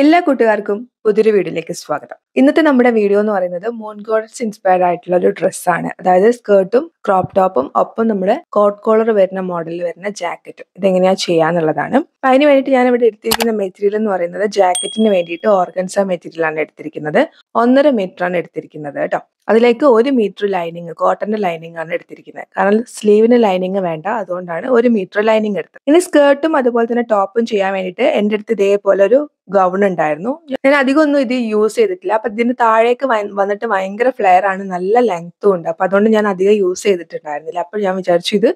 എല്ലാ കൂട്ടുകാർക്കും പുതിയൊരു വീഡിയോയിലേക്ക് സ്വാഗതം ഇന്നത്തെ നമ്മുടെ വീഡിയോ എന്ന് പറയുന്നത് ഗോഡ്സ് ഇൻസ്പയർഡ് ആയിട്ടുള്ള ഒരു ഡ്രസ്സാണ് അതായത് സ്കേർട്ടും ക്രോപ്പ് ടോപ്പും ഒപ്പം നമ്മുടെ കോട്ട് കോളർ വരുന്ന മോഡലിൽ വരുന്ന ജാക്കറ്റും ഇതെങ്ങനെയാ ചെയ്യാന്നുള്ളതാണ് അപ്പൊ അതിന് വേണ്ടിയിട്ട് ഞാൻ ഇവിടെ എടുത്തിരിക്കുന്ന മെറ്റീരിയൽ എന്ന് പറയുന്നത് ജാക്കറ്റിന് വേണ്ടിയിട്ട് ഓർഗൻസ മെറ്റീരിയൽ ആണ് എടുത്തിരിക്കുന്നത് ഒന്നര മീറ്റർ ആണ് എടുത്തിരിക്കുന്നത് കേട്ടോ അതിലേക്ക് ഒരു മീറ്റർ ലൈനിങ് കോട്ടന്റെ ലൈനിങ് ആണ് എടുത്തിരിക്കുന്നത് കാരണം സ്ലീവിന് ലൈനിങ് വേണ്ട അതുകൊണ്ടാണ് ഒരു മീറ്റർ ലൈനിങ് എടുത്തത് ഇനി സ്കേർട്ടും അതുപോലെ തന്നെ ടോപ്പും ചെയ്യാൻ വേണ്ടിയിട്ട് എന്റെ അടുത്ത് ഇതേപോലെ ഒരു ഗൗൺ ഉണ്ടായിരുന്നു ഞാൻ അധികം ഒന്നും ഇത് യൂസ് ചെയ്തിട്ടില്ല അപ്പൊ ഇതിന് താഴേക്ക് വന്നിട്ട് ഭയങ്കര ഫ്ലെയർ ആണ് നല്ല ലെങ്ത്തും ഉണ്ട് അപ്പൊ അതുകൊണ്ട് ഞാൻ അധികം യൂസ് ചെയ്തിട്ടുണ്ടായിരുന്നില്ല അപ്പോൾ ഞാൻ വിചാരിച്ചു ഇത്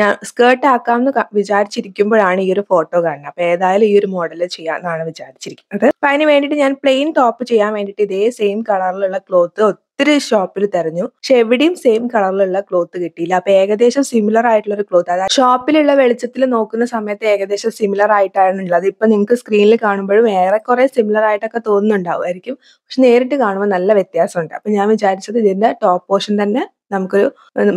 ഞാൻ സ്കേർട്ട് ആക്കാമെന്ന് വിചാരിച്ചിരിക്കുമ്പോഴാണ് ഈ ഒരു ഫോട്ടോ കാണുന്നത് അപ്പൊ ഏതായാലും ഈ ഒരു മോഡൽ ചെയ്യാന്നാണ് വിചാരിച്ചിരിക്കുന്നത് അപ്പൊ അതിന് വേണ്ടിട്ട് ഞാൻ പ്ലെയിൻ ടോപ്പ് ചെയ്യാൻ വേണ്ടിയിട്ട് ഇതേ സെയിം കളറിലുള്ള ക്ലോത്ത് ഒത്തിരി ഷോപ്പിൽ തെരഞ്ഞു പക്ഷെ എവിടെയും സെയിം കളറിലുള്ള ക്ലോത്ത് കിട്ടിയില്ല അപ്പൊ ഏകദേശം സിമിലർ ആയിട്ടുള്ള ഒരു ക്ലോത്ത് അതായത് ഷോപ്പിലുള്ള വെളിച്ചത്തിൽ നോക്കുന്ന സമയത്ത് ഏകദേശം സിമിലർ ആയിട്ടാണ് ഉള്ളത് ഇപ്പൊ നിങ്ങൾക്ക് സ്ക്രീനിൽ കാണുമ്പോഴും കുറെ സിമിലർ ആയിട്ടൊക്കെ തോന്നുന്നുണ്ടാവുമായിരിക്കും പക്ഷെ നേരിട്ട് കാണുമ്പോൾ നല്ല വ്യത്യാസമുണ്ട് അപ്പൊ ഞാൻ വിചാരിച്ചത് ഇതിന്റെ ടോപ്പ് പോർഷൻ തന്നെ നമുക്കൊരു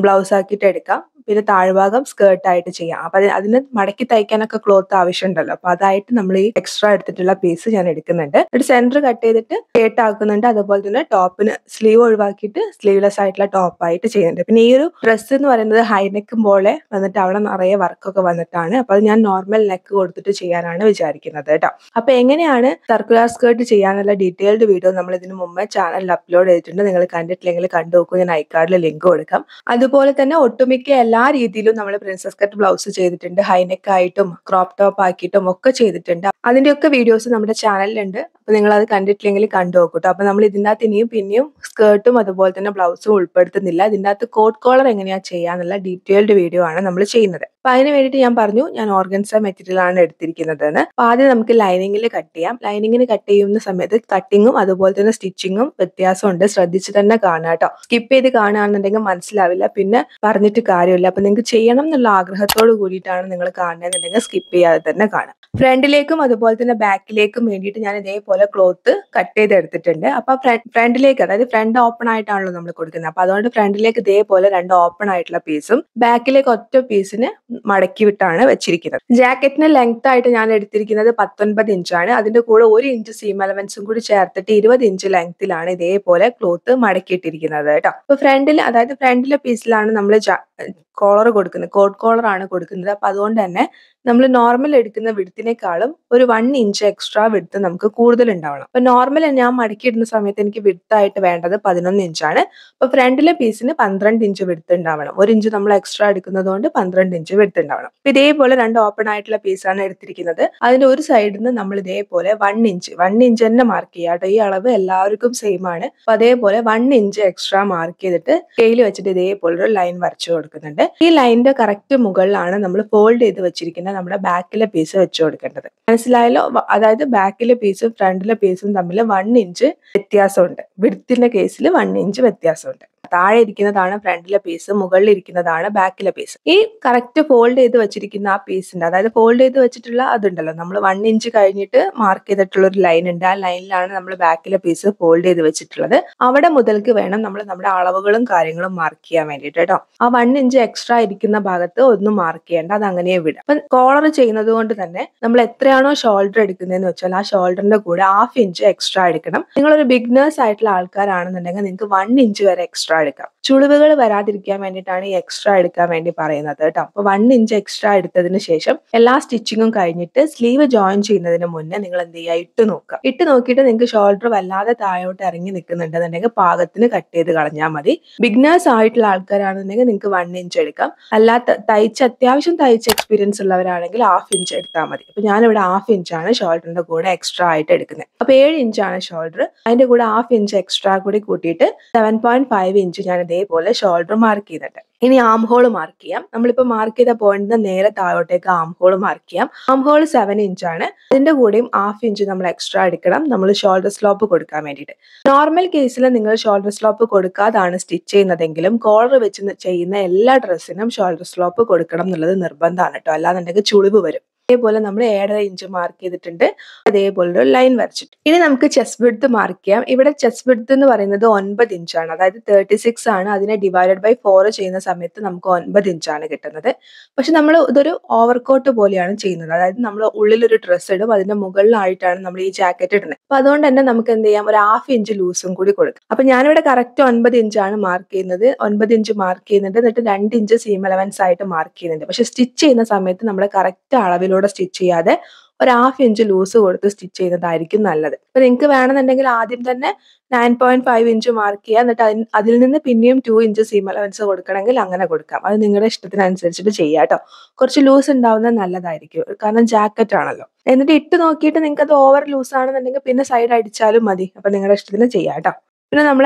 ബ്ലൗസ് ആക്കിയിട്ട് എടുക്കാം പിന്നെ താഴ്ഭാഗം സ്കേർട്ടായിട്ട് ചെയ്യാം അപ്പൊ അതിന് മടക്കി തയ്ക്കാനൊക്കെ ക്ലോത്ത് ആവശ്യമുണ്ടല്ലോ അപ്പൊ അതായിട്ട് നമ്മൾ ഈ എക്സ്ട്രാ എടുത്തിട്ടുള്ള പീസ് ഞാൻ എടുക്കുന്നുണ്ട് ഒരു സെന്റർ കട്ട് ചെയ്തിട്ട് സ്കേർട്ട് ആക്കുന്നുണ്ട് അതുപോലെ തന്നെ ടോപ്പിന് സ്ലീവ് ഒഴിവാക്കിയിട്ട് സ്ലീവ്ലെസ് ആയിട്ടുള്ള ടോപ്പായിട്ട് ചെയ്യുന്നുണ്ട് പിന്നെ ഈ ഒരു ഡ്രസ്സ് എന്ന് പറയുന്നത് ഹൈനെക്കും പോലെ വന്നിട്ട് അവിടെ നിറയെ വർക്കൊക്കെ വന്നിട്ടാണ് അപ്പൊ അത് ഞാൻ നോർമൽ നെക്ക് കൊടുത്തിട്ട് ചെയ്യാനാണ് വിചാരിക്കുന്നത് കേട്ടോ അപ്പൊ എങ്ങനെയാണ് സർക്കുലർ സ്കേർട്ട് ചെയ്യാനുള്ള ഡീറ്റെയിൽഡ് വീഡിയോ നമ്മൾ ഇതിന് മുമ്പ് ചാനലിൽ അപ്ലോഡ് ചെയ്തിട്ടുണ്ട് നിങ്ങൾ കണ്ടിട്ടില്ലെങ്കിൽ കണ്ടു നോക്കൂ ഞാൻ ഐക്കാർഡിൽ ലിങ്ക് ലിങ്ക് കൊടുക്കാം അതുപോലെ തന്നെ ഒട്ടുമിക്ക എല്ലാ രീതിയിലും നമ്മൾ പ്രിൻസസ് കട്ട് ബ്ലൗസ് ചെയ്തിട്ടുണ്ട് ഹൈനെക്ക് ആയിട്ടും ക്രോപ്പ് ടോപ്പ് ആക്കിയിട്ടും ഒക്കെ ചെയ്തിട്ടുണ്ട് അതിന്റെയൊക്കെ വീഡിയോസ് നമ്മുടെ ചാനലിലുണ്ട് അപ്പോൾ നിങ്ങൾ അത് കണ്ടിട്ടില്ലെങ്കിൽ കണ്ടു നോക്കൂട്ടോ അപ്പോൾ നമ്മൾ ഇതിനകത്ത് ഇനിയും പിന്നെയും സ്കേർട്ടും അതുപോലെ തന്നെ ബ്ലൗസും ഉൾപ്പെടുത്തുന്നില്ല ഇതിനകത്ത് കോട്ട് കോളർ എങ്ങനെയാണ് ചെയ്യാന്നുള്ള ഡീറ്റെയിൽഡ് വീഡിയോ ആണ് നമ്മൾ ചെയ്യുന്നത് അപ്പൊ അതിന് വേണ്ടിയിട്ട് ഞാൻ പറഞ്ഞു ഞാൻ ഓർഗൻസ മെറ്റീരിയൽ ആണ് എടുത്തിരിക്കുന്നത് അപ്പൊ ആദ്യം നമുക്ക് ലൈനിങ്ങിൽ കട്ട് ചെയ്യാം ലൈനിങ്ങിന് കട്ട് ചെയ്യുന്ന സമയത്ത് കട്ടിങ്ങും അതുപോലെ തന്നെ സ്റ്റിച്ചിങ്ങും വ്യത്യാസമുണ്ട് ശ്രദ്ധിച്ച് തന്നെ കാണാം കേട്ടോ സ്കിപ്പ് ചെയ്ത് കാണുകയാണെന്നുണ്ടെങ്കിൽ അല്ലെങ്കിൽ മനസ്സിലാവില്ല പിന്നെ പറഞ്ഞിട്ട് കാര്യമില്ല അപ്പൊ നിങ്ങൾക്ക് ചെയ്യണം എന്നുള്ള ആഗ്രഹത്തോട് കൂടിയിട്ടാണ് നിങ്ങൾ കാണുന്നതെന്നുണ്ടെങ്കിൽ സ്കിപ്പ് ചെയ്യാതെ തന്നെ കാണാം ഫ്രണ്ടിലേക്കും അതുപോലെ തന്നെ ബാക്കിലേക്കും വേണ്ടിയിട്ട് ഞാൻ ഇതേപോലെ ക്ലോത്ത് കട്ട് ചെയ്തെടുത്തിട്ടുണ്ട് അപ്പൊ അപ്പോൾ ഫ്രണ്ടിലേക്ക് അതായത് ഫ്രണ്ട് ഓപ്പൺ ആയിട്ടാണല്ലോ നമ്മൾ കൊടുക്കുന്നത് അപ്പോൾ അതുകൊണ്ട് ഫ്രണ്ടിലേക്ക് ഇതേപോലെ രണ്ട് ഓപ്പൺ ആയിട്ടുള്ള പീസും ബാക്കിലേക്ക് ഒറ്റ പീസിന് മടക്കി വിട്ടാണ് വെച്ചിരിക്കുന്നത് ജാക്കറ്റിന് ലെങ്ത് ആയിട്ട് ഞാൻ എടുത്തിരിക്കുന്നത് പത്തൊൻപത് ഇഞ്ചാണ് അതിന്റെ കൂടെ ഒരു ഇഞ്ച് സീം എലമെന്റ്സും കൂടി ചേർത്തിട്ട് ഇരുപത് ഇഞ്ച് ലെങ്ത്തിലാണ് ഇതേപോലെ ക്ലോത്ത് മടക്കിയിട്ടിരിക്കുന്നത് കേട്ടോ അപ്പോൾ ഫ്രണ്ടിൽ അതായത് അതായത് ഫ്രണ്ടിലെ പീസിലാണ് നമ്മൾ കോളർ കൊടുക്കുന്നത് കോട്ട് ആണ് കൊടുക്കുന്നത് അപ്പൊ അതുകൊണ്ട് തന്നെ നമ്മൾ നോർമൽ എടുക്കുന്ന വിടുത്തിനേക്കാളും ഒരു വൺ ഇഞ്ച് എക്സ്ട്രാ വിടുത്ത് നമുക്ക് കൂടുതൽ ഉണ്ടാവണം അപ്പൊ നോർമൽ ഞാൻ മടക്കിയിടുന്ന സമയത്ത് എനിക്ക് വിടുത്തായിട്ട് വേണ്ടത് പതിനൊന്ന് ഇഞ്ചാണ് അപ്പോൾ ഫ്രണ്ടിലെ പീസിന് പന്ത്രണ്ട് ഇഞ്ച് വിടുത്ത് ഉണ്ടാവണം ഒരു ഇഞ്ച് നമ്മൾ എക്സ്ട്രാ എടുക്കുന്നത് കൊണ്ട് പന്ത്രണ്ട് ഇഞ്ച് വിടുത്ത് ഉണ്ടാവണം അപ്പൊ ഇതേപോലെ രണ്ട് ഓപ്പൺ ആയിട്ടുള്ള പീസാണ് എടുത്തിരിക്കുന്നത് അതിൻ്റെ ഒരു സൈഡിൽ നിന്ന് നമ്മൾ ഇതേപോലെ വൺ ഇഞ്ച് വൺ ഇഞ്ച് തന്നെ മാർക്ക് ചെയ്യാം ഈ അളവ് എല്ലാവർക്കും സെയിം ആണ് അപ്പൊ അതേപോലെ വൺ ഇഞ്ച് എക്സ്ട്രാ മാർക്ക് ചെയ്തിട്ട് കയ്യിൽ വെച്ചിട്ട് ഇതേപോലെ ഒരു ലൈൻ വരച്ചു കൊടുക്കുന്നുണ്ട് ഈ ലൈനിന്റെ കറക്റ്റ് മുകളിലാണ് നമ്മൾ ഫോൾഡ് ചെയ്ത് വെച്ചിരിക്കുന്ന നമ്മുടെ ബാക്കിലെ പീസ് വെച്ച് കൊടുക്കേണ്ടത് മനസ്സിലായല്ലോ അതായത് ബാക്കിലെ പീസും ഫ്രണ്ടിലെ പീസും തമ്മിൽ വൺ ഇഞ്ച് വ്യത്യാസമുണ്ട് വിടുത്തിന്റെ കേസിൽ വൺ ഇഞ്ച് വ്യത്യാസമുണ്ട് താഴെ ഇരിക്കുന്നതാണ് ഫ്രണ്ടിലെ പീസ് മുകളിൽ ഇരിക്കുന്നതാണ് ബാക്കിലെ പീസ് ഈ കറക്റ്റ് ഫോൾഡ് ചെയ്ത് വെച്ചിരിക്കുന്ന ആ പീസിന്റെ അതായത് ഫോൾഡ് ചെയ്ത് വെച്ചിട്ടുള്ള അതുണ്ടല്ലോ നമ്മൾ വൺ ഇഞ്ച് കഴിഞ്ഞിട്ട് മാർക്ക് ചെയ്തിട്ടുള്ള ഒരു ലൈൻ ഉണ്ട് ആ ലൈനിലാണ് നമ്മൾ ബാക്കിലെ പീസ് ഫോൾഡ് ചെയ്ത് വെച്ചിട്ടുള്ളത് അവിടെ മുതൽക്ക് വേണം നമ്മൾ നമ്മുടെ അളവുകളും കാര്യങ്ങളും മാർക്ക് ചെയ്യാൻ വേണ്ടിയിട്ട് കേട്ടോ ആ വൺ ഇഞ്ച് എക്സ്ട്രാ ഇരിക്കുന്ന ഭാഗത്ത് ഒന്നും മാർക്ക് ചെയ്യേണ്ട അത് അങ്ങനെ വിടാം അപ്പൊ കോളർ ചെയ്യുന്നത് കൊണ്ട് തന്നെ നമ്മൾ എത്രയാണോ ഷോൾഡർ എടുക്കുന്നതെന്ന് വെച്ചാൽ ആ ഷോൾഡറിന്റെ കൂടെ ഹാഫ് ഇഞ്ച് എക്സ്ട്രാ എടുക്കണം നിങ്ങളൊരു ബിഗ്നേഴ്സ് ആയിട്ടുള്ള ആൾക്കാരാണെന്നുണ്ടെങ്കിൽ നിങ്ങൾക്ക് വൺ ഇഞ്ച് വരെ എക്സ്ട്രാ എടുക്കാം ചുളിവുകൾ വരാതിരിക്കാൻ വേണ്ടിയിട്ടാണ് ഈ എക്സ്ട്രാ എടുക്കാൻ വേണ്ടി പറയുന്നത് കേട്ടോ അപ്പോൾ വൺ ഇഞ്ച് എക്സ്ട്രാ എടുത്തതിന് ശേഷം എല്ലാ സ്റ്റിച്ചിങ്ങും കഴിഞ്ഞിട്ട് സ്ലീവ് ജോയിൻ ചെയ്യുന്നതിന് മുന്നേ നിങ്ങൾ എന്ത് ചെയ്യുക ഇട്ട് നോക്കുക ഇട്ട് നോക്കിയിട്ട് നിങ്ങൾക്ക് ഷോൾഡർ വല്ലാതെ താഴോട്ട് ഇറങ്ങി നിൽക്കുന്നുണ്ടെന്നുണ്ടെങ്കിൽ പാകത്തിന് കട്ട് ചെയ്ത് കളഞ്ഞാൽ മതി ബിഗ്നേഴ്സ് ആയിട്ടുള്ള ആൾക്കാരാണെന്നുണ്ടെങ്കിൽ നിങ്ങൾക്ക് വൺ ഇഞ്ച് എടുക്കാം അല്ലാത്ത തയ്ച്ച് അത്യാവശ്യം തയ്ച്ച് എക്സ്പീരിയൻസ് ഉള്ളവരാണെങ്കിൽ ഹാഫ് ഇഞ്ച് എടുത്താൽ മതി അപ്പോൾ ഞാനിവിടെ ഹാഫ് ആണ് ഷോൾഡറിന്റെ കൂടെ എക്സ്ട്രാ ആയിട്ട് എടുക്കുന്നത് അപ്പോൾ ഏഴ് ഇഞ്ചാണ് ഷോൾഡർ അതിന്റെ കൂടെ ഹാഫ് ഇഞ്ച് എക്സ്ട്രാ കൂടി കൂട്ടിയിട്ട് seven point five inch inch ഞാൻ ഇതേപോലെ ഷോൾഡർ മാർക്ക് ചെയ്തിട്ട് ഇനി ആം ഹോൾ മാർക്ക് ചെയ്യാം നമ്മളിപ്പോൾ മാർക്ക് ചെയ്ത പോയിന്റിൽ നേരെ താഴോട്ടേക്ക് ആം ഹോൾ മാർക്ക് ചെയ്യാം ആം ഹോൾ സെവൻ ഇഞ്ചാണ് അതിന്റെ കൂടെയും ഹാഫ് ഇഞ്ച് നമ്മൾ എക്സ്ട്രാ എടുക്കണം നമ്മൾ ഷോൾഡർ സ്ലോപ്പ് കൊടുക്കാൻ വേണ്ടിയിട്ട് നോർമൽ കേസിൽ നിങ്ങൾ ഷോൾഡർ സ്ലോപ്പ് കൊടുക്കാതാണ് സ്റ്റിച്ച് ചെയ്യുന്നതെങ്കിലും കോളർ വെച്ച് ചെയ്യുന്ന എല്ലാ ഡ്രസ്സിനും ഷോൾഡർ സ്ലോപ്പ് കൊടുക്കണം എന്നുള്ളത് നിർബന്ധമാണ് കേട്ടോ അല്ലാന്നുണ്ടെങ്കിൽ ചുളിവ് വരും അതേപോലെ നമ്മൾ ഏഴര ഇഞ്ച് മാർക്ക് ചെയ്തിട്ടുണ്ട് അതേപോലെ ഒരു ലൈൻ വരച്ചിട്ട് ഇനി നമുക്ക് ചെസ് വിഡ്ത്ത് മാർക്ക് ചെയ്യാം ഇവിടെ ചെസ് വിഡ്ത്ത് എന്ന് പറയുന്നത് ഒൻപത് ഇഞ്ചാണ് അതായത് തേർട്ടി സിക്സ് ആണ് അതിനെ ഡിവൈഡഡ് ബൈ ഫോർ ചെയ്യുന്ന സമയത്ത് നമുക്ക് ഒൻപത് ഇഞ്ചാണ് കിട്ടുന്നത് പക്ഷെ നമ്മൾ ഇതൊരു ഓവർ കോട്ട് പോലെയാണ് ചെയ്യുന്നത് അതായത് നമ്മൾ ഉള്ളിലൊരു ഡ്രസ്സ് ഇടും അതിന്റെ മുകളിലായിട്ടാണ് നമ്മൾ ഈ ജാക്കറ്റ് ഇടുന്നത് അപ്പൊ അതുകൊണ്ട് തന്നെ നമുക്ക് എന്ത് ചെയ്യാം ഒരു ഹാഫ് ഇഞ്ച് ലൂസും കൂടി കൊടുക്കും അപ്പൊ ഞാനിവിടെ കറക്റ്റ് ഒൻപത് ഇഞ്ചാണ് മാർക്ക് ചെയ്യുന്നത് ഒൻപത് ഇഞ്ച് മാർക്ക് ചെയ്യുന്നുണ്ട് എന്നിട്ട് രണ്ട് ഇഞ്ച് സീം അലവൻസ് ആയിട്ട് മാർക്ക് ചെയ്യുന്നുണ്ട് പക്ഷെ സ്റ്റിച്ച് ചെയ്യുന്ന സമയത്ത് നമ്മൾ കറക്റ്റ് അളവിലൂടെ കൂടെ സ്റ്റിച്ച് ചെയ്യാതെ ഒരു ഹാഫ് ഇഞ്ച് ലൂസ് കൊടുത്ത് സ്റ്റിച്ച് ചെയ്യുന്നതായിരിക്കും നല്ലത് അപ്പൊ നിങ്ങൾക്ക് വേണമെന്നുണ്ടെങ്കിൽ ആദ്യം തന്നെ nine point five inch mark ചെയ്യുക എന്നിട്ട് അതിൽ നിന്ന് പിന്നെയും ടു ഇഞ്ച് സീം അലവൻസ് കൊടുക്കണമെങ്കിൽ അങ്ങനെ കൊടുക്കാം അത് നിങ്ങളുടെ ഇഷ്ടത്തിനനുസരിച്ചിട്ട് ചെയ്യുക കേട്ടോ കുറച്ച് ലൂസ് ഉണ്ടാവുന്നത് നല്ലതായിരിക്കും കാരണം ജാക്കറ്റ് ആണല്ലോ എന്നിട്ട് ഇട്ട് നോക്കിയിട്ട് നിങ്ങൾക്ക് അത് ഓവർ ലൂസ് ആണെന്നുണ്ടെങ്കിൽ പിന്നെ സൈഡ് അടിച്ചാലും മതി അപ്പൊ നിങ്ങളുടെ ഇഷ്ടത്തിന് ചെയ്യാം കേട്ടോ പിന്നെ നമ്മൾ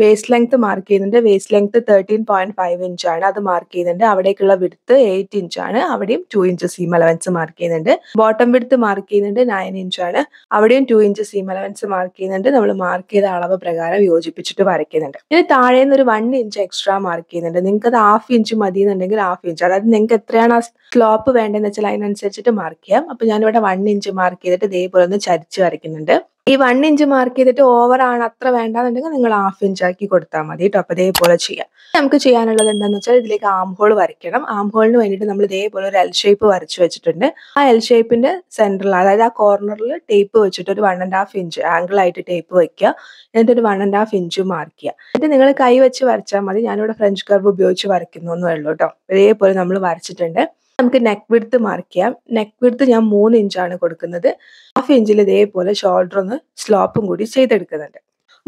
വേസ്റ്റ് ലെങ്ത് മാർക്ക് ചെയ്യുന്നുണ്ട് waist length thirteen point five ഇഞ്ചാണ് അത് മാർക്ക് ചെയ്യുന്നുണ്ട് അവിടേക്കുള്ള വിടുത്ത് എയ്റ്റ് ഇഞ്ചാണ് അവിടെയും two inch seam allowance mark ചെയ്യുന്നുണ്ട് ബോട്ടം വിടുത്ത് മാർക്ക് ചെയ്യുന്നുണ്ട് നയൻ ഇഞ്ചാണ് അവിടെയും two inch seam allowance mark ചെയ്യുന്നുണ്ട് നമ്മൾ മാർക്ക് ചെയ്ത അളവ് പ്രകാരം യോജിപ്പിച്ചിട്ട് വരയ്ക്കുന്നുണ്ട് ഇനി താഴെ നിന്ന് ഒരു വൺ ഇഞ്ച് എക്സ്ട്രാ മാർക്ക് ചെയ്യുന്നുണ്ട് നിങ്ങൾക്ക് അത് ഹാഫ് ഇഞ്ച് മതി എന്നുണ്ടെങ്കിൽ ഹാഫ് ഇഞ്ച് അതായത് നിങ്ങൾക്ക് എത്രയാണ് ആ സ്ലോപ്പ് വേണ്ടതെന്ന് വെച്ചാൽ അതിനനുസരിച്ചിട്ട് മാർക്ക് ചെയ്യാം അപ്പൊ ഞാനിവിടെ വൺ ഇഞ്ച് മാർക്ക് ചെയ്തിട്ട് ഇതേപോലെ ഒന്ന് ചരിച്ച് വരയ്ക്കുന്നുണ്ട് ഈ വൺ ഇഞ്ച് മാർക്ക് ചെയ്തിട്ട് ഓവർ ആണ് അത്ര വേണ്ടെന്നുണ്ടെങ്കിൽ നിങ്ങൾ ഹാഫ് ഇഞ്ച് ആക്കി കൊടുത്താൽ മതി കേട്ടോ അപ്പൊ ഇതേപോലെ ചെയ്യാം നമുക്ക് ചെയ്യാനുള്ളത് എന്താണെന്ന് വെച്ചാൽ ഇതിലേക്ക് ആം ഹോൾ വരയ്ക്കണം ആം ഹോളിന് വേണ്ടിയിട്ട് നമ്മൾ ഇതേപോലെ ഒരു എൽ ഷേപ്പ് വരച്ചു വെച്ചിട്ടുണ്ട് ആ എൽ ഷേപ്പിന്റെ സെന്ററിൽ അതായത് ആ കോർണറിൽ ടേപ്പ് വെച്ചിട്ട് ഒരു one and half inch angle ആയിട്ട് ടേപ്പ് വെക്കുക എന്നിട്ട് ഒരു one and half inch mark ചെയ്യുക എന്നിട്ട് നിങ്ങൾ കൈ വെച്ച് വരച്ചാൽ മതി ഞാനിവിടെ ഫ്രഞ്ച് കർവ് ഉപയോഗിച്ച് വരയ്ക്കുന്നു എന്നേ ഉള്ളൂ കേട്ടോ ഇതേപോലെ നമ്മൾ വരച്ചിട്ടുണ്ട് നമുക്ക് നെക്ക് വിടുത്ത് മാർക്ക് ചെയ്യാം നെക്ക് വിടുത്ത് ഞാൻ മൂന്ന് ഇഞ്ചാണ് കൊടുക്കുന്നത് ഹാഫ് ഇഞ്ചിൽ ഇതേപോലെ ഷോൾഡർ ഒന്ന് സ്ലോപ്പും കൂടി ചെയ്തെടുക്കുന്നുണ്ട്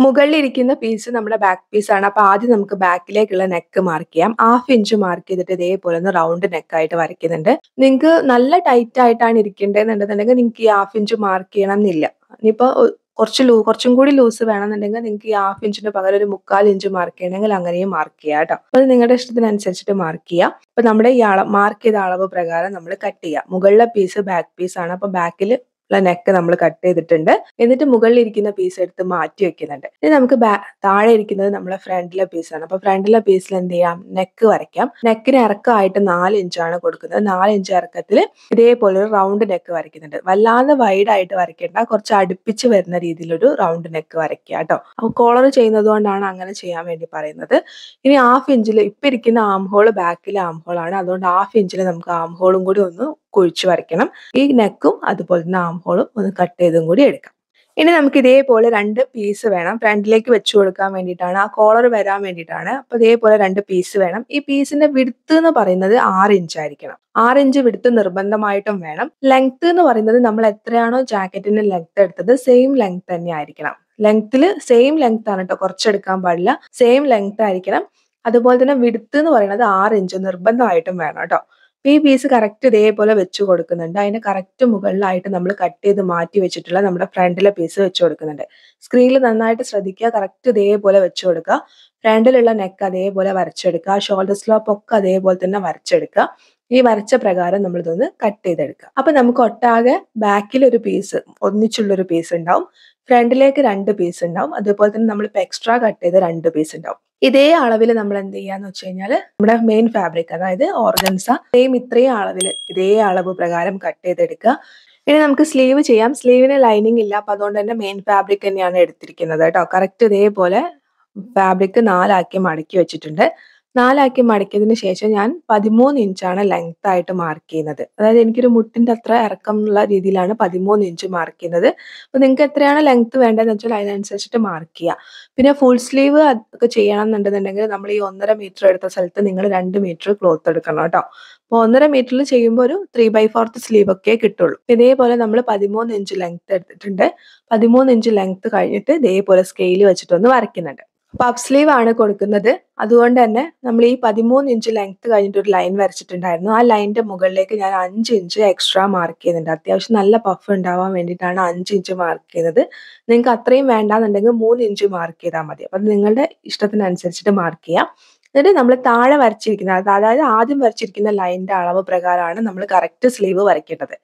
മുകളിലിരിക്കുന്ന പീസ് നമ്മുടെ ബാക്ക് പീസാണ് അപ്പോൾ ആദ്യം നമുക്ക് ബാക്കിലേക്കുള്ള നെക്ക് മാർക്ക് ചെയ്യാം ഹാഫ് ഇഞ്ച് മാർക്ക് ചെയ്തിട്ട് ഇതേപോലെ ഒന്ന് റൗണ്ട് നെക്കായിട്ട് വരയ്ക്കുന്നുണ്ട് നിങ്ങൾക്ക് നല്ല ടൈറ്റ് ആയിട്ടാണ് ഇരിക്കേണ്ടതെന്നുണ്ടെന്നുണ്ടെങ്കിൽ നിങ്ങൾക്ക് ഈ ഹാഫ് ഇഞ്ച് മാർക്ക് ചെയ്യണം എന്നില്ല ഇനിയിപ്പോ കുറച്ച് ലൂ കുറച്ചും കൂടി ലൂസ് വേണമെന്നുണ്ടെങ്കിൽ നിങ്ങൾക്ക് ഈ ഹാഫ് ഇഞ്ചിന് പകരം ഒരു മുക്കാൽ ഇഞ്ച് മാർക്ക് ചെയ്യണമെങ്കിൽ അങ്ങനെയും മാർക്ക് ചെയ്യാം കേട്ടോ അത് നിങ്ങളുടെ ഇഷ്ടത്തിനനുസരിച്ചിട്ട് മാർക്ക് ചെയ്യാം അപ്പൊ നമ്മുടെ ഈ അളവ് മാർക്ക് ചെയ്ത അളവ് പ്രകാരം നമ്മൾ കട്ട് ചെയ്യാം മുകളിലെ പീസ് ബാക്ക് പീസ് ആണ് അപ്പൊ ബാക്കിൽ ഉള്ള നെക്ക് നമ്മൾ കട്ട് ചെയ്തിട്ടുണ്ട് എന്നിട്ട് മുകളിൽ ഇരിക്കുന്ന പീസ് എടുത്ത് മാറ്റി വെക്കുന്നുണ്ട് ഇനി നമുക്ക് താഴെ ഇരിക്കുന്നത് നമ്മളെ ഫ്രണ്ടിലെ പീസാണ് അപ്പൊ ഫ്രണ്ടിലെ പീസിൽ എന്ത് ചെയ്യാം നെക്ക് വരയ്ക്കാം നെക്കിന് ഇറക്കമായിട്ട് നാല് ഇഞ്ചാണ് കൊടുക്കുന്നത് നാല് ഇഞ്ച് ഇറക്കത്തിൽ ഇതേപോലെ ഒരു റൗണ്ട് നെക്ക് വരയ്ക്കുന്നുണ്ട് വല്ലാതെ വൈഡ് ആയിട്ട് വരയ്ക്കേണ്ട കുറച്ച് അടുപ്പിച്ച് വരുന്ന രീതിയിലൊരു റൗണ്ട് നെക്ക് വരയ്ക്കുക കേട്ടോ അപ്പോൾ കോളർ ചെയ്യുന്നത് കൊണ്ടാണ് അങ്ങനെ ചെയ്യാൻ വേണ്ടി പറയുന്നത് ഇനി ഹാഫ് ഇഞ്ചിൽ ഇപ്പൊ ഇരിക്കുന്ന ആം ഹോള് ബാക്കിലെ ആം ഹോളാണ് അതുകൊണ്ട് ഹാഫ് ഇഞ്ചിൽ നമുക്ക് ആം ഹോളും കൂടി ഒന്ന് കുഴിച്ചു വരയ്ക്കണം ഈ നെക്കും അതുപോലെ തന്നെ ആം ഹോളും ഒന്ന് കട്ട് ചെയ്തും കൂടി എടുക്കാം ഇനി നമുക്ക് ഇതേപോലെ രണ്ട് പീസ് വേണം ഫ്രണ്ടിലേക്ക് വെച്ചു കൊടുക്കാൻ വേണ്ടിയിട്ടാണ് ആ കോളർ വരാൻ വേണ്ടിയിട്ടാണ് അപ്പൊ ഇതേപോലെ രണ്ട് പീസ് വേണം ഈ പീസിന്റെ വിടുത്ത് എന്ന് പറയുന്നത് ആറ് ഇഞ്ച് ആയിരിക്കണം ആറ് ഇഞ്ച് വിടുത്ത് നിർബന്ധമായിട്ടും വേണം ലെങ്ത് എന്ന് പറയുന്നത് നമ്മൾ എത്രയാണോ ജാക്കറ്റിന്റെ ലെങ്ത് എടുത്തത് സെയിം ലെങ്ത് തന്നെ ആയിരിക്കണം ലെങ്ത്തിൽ സെയിം ലെങ്ത് ആണ് കേട്ടോ കുറച്ചെടുക്കാൻ പാടില്ല സെയിം ലെങ്ത് ആയിരിക്കണം അതുപോലെ തന്നെ വിടുത്ത് എന്ന് പറയുന്നത് ആറ് ഇഞ്ച് നിർബന്ധമായിട്ടും വേണം കേട്ടോ ഈ പീസ് കറക്റ്റ് ഇതേപോലെ വെച്ച് കൊടുക്കുന്നുണ്ട് അതിന് കറക്റ്റ് മുകളിലായിട്ട് നമ്മൾ കട്ട് ചെയ്ത് മാറ്റി വെച്ചിട്ടുള്ള നമ്മുടെ ഫ്രണ്ടിലെ പീസ് വെച്ച് കൊടുക്കുന്നുണ്ട് സ്ക്രീനിൽ നന്നായിട്ട് ശ്രദ്ധിക്കുക കറക്റ്റ് ഇതേപോലെ വെച്ച് കൊടുക്കുക ഫ്രണ്ടിലുള്ള നെക്ക് അതേപോലെ വരച്ചെടുക്കുക ഷോൾഡർ സ്ലോപ്പ് ഒക്കെ അതേപോലെ തന്നെ വരച്ചെടുക്കുക ഈ വരച്ച പ്രകാരം നമ്മൾ ഇതൊന്ന് കട്ട് ചെയ്തെടുക്കുക അപ്പൊ നമുക്ക് ഒട്ടാകെ ബാക്കിൽ ഒരു പീസ് ഒന്നിച്ചുള്ളൊരു പീസ് ഉണ്ടാവും ഫ്രണ്ടിലേക്ക് രണ്ട് പീസ് ഉണ്ടാവും അതേപോലെ തന്നെ നമ്മളിപ്പോൾ എക്സ്ട്രാ കട്ട് ചെയ്ത രണ്ട് പീസ് ഉണ്ടാവും ഇതേ അളവിൽ നമ്മൾ എന്ത് ചെയ്യാന്ന് വെച്ച് കഴിഞ്ഞാൽ നമ്മുടെ മെയിൻ ഫാബ്രിക് അതായത് ഓർഗൻസ സെയിം ഇത്രയും അളവിൽ ഇതേ അളവ് പ്രകാരം കട്ട് ചെയ്തെടുക്കുക ഇനി നമുക്ക് സ്ലീവ് ചെയ്യാം സ്ലീവിന് ലൈനിങ് ഇല്ല അപ്പൊ അതുകൊണ്ട് തന്നെ മെയിൻ ഫാബ്രിക് തന്നെയാണ് എടുത്തിരിക്കുന്നത് കേട്ടോ കറക്റ്റ് ഇതേപോലെ ഫാബ്രിക് നാലാക്കി മടക്കി വെച്ചിട്ടുണ്ട് നാലാക്കി മടക്കിയതിന് ശേഷം ഞാൻ പതിമൂന്ന് ഇഞ്ചാണ് ലെങ്ത് ആയിട്ട് മാർക്ക് ചെയ്യുന്നത് അതായത് എനിക്കൊരു മുട്ടിൻ്റെ അത്ര ഇറക്കം ഉള്ള രീതിയിലാണ് പതിമൂന്ന് ഇഞ്ച് മാർക്ക് ചെയ്യുന്നത് അപ്പോൾ നിങ്ങൾക്ക് എത്രയാണ് ലെങ്ത് വേണ്ടതെന്ന് വെച്ചാൽ അതിനനുസരിച്ചിട്ട് മാർക്ക് ചെയ്യുക പിന്നെ ഫുൾ സ്ലീവ് ഒക്കെ ചെയ്യണം എന്നുണ്ടെന്നുണ്ടെങ്കിൽ നമ്മൾ ഈ ഒന്നര മീറ്റർ എടുത്ത സ്ഥലത്ത് നിങ്ങൾ രണ്ട് മീറ്റർ ക്ലോത്ത് എടുക്കണം കേട്ടോ അപ്പോൾ ഒന്നര മീറ്ററിൽ ചെയ്യുമ്പോൾ ഒരു ത്രീ ബൈ ഫോർത്ത് സ്ലീവ് ഒക്കെ കിട്ടുള്ളൂ ഇതേപോലെ നമ്മൾ പതിമൂന്ന് ഇഞ്ച് ലെങ്ത് എടുത്തിട്ടുണ്ട് പതിമൂന്ന് ഇഞ്ച് ലെങ്ത് കഴിഞ്ഞിട്ട് ഇതേപോലെ സ്കെയിൽ വെച്ചിട്ടൊന്ന് വരയ്ക്കുന്നുണ്ട് പഫ് സ്ലീവ് ആണ് കൊടുക്കുന്നത് അതുകൊണ്ട് തന്നെ നമ്മൾ ഈ പതിമൂന്ന് ഇഞ്ച് ലെങ്ത് കഴിഞ്ഞിട്ട് ഒരു ലൈൻ വരച്ചിട്ടുണ്ടായിരുന്നു ആ ലൈനിന്റെ മുകളിലേക്ക് ഞാൻ അഞ്ച് ഇഞ്ച് എക്സ്ട്രാ മാർക്ക് ചെയ്യുന്നുണ്ട് അത്യാവശ്യം നല്ല പഫ് ഉണ്ടാവാൻ വേണ്ടിയിട്ടാണ് അഞ്ച് ഇഞ്ച് മാർക്ക് ചെയ്യുന്നത് നിങ്ങൾക്ക് അത്രയും വേണ്ടാന്നുണ്ടെങ്കിൽ മൂന്ന് ഇഞ്ച് മാർക്ക് ചെയ്താൽ മതി അപ്പം നിങ്ങളുടെ ഇഷ്ടത്തിനനുസരിച്ചിട്ട് മാർക്ക് ചെയ്യാം എന്നിട്ട് നമ്മൾ താഴെ വരച്ചിരിക്കുന്ന അതായത് ആദ്യം വരച്ചിരിക്കുന്ന ലൈനിന്റെ അളവ് പ്രകാരമാണ് നമ്മൾ കറക്റ്റ് സ്ലീവ് വരയ്ക്കേണ്ടത്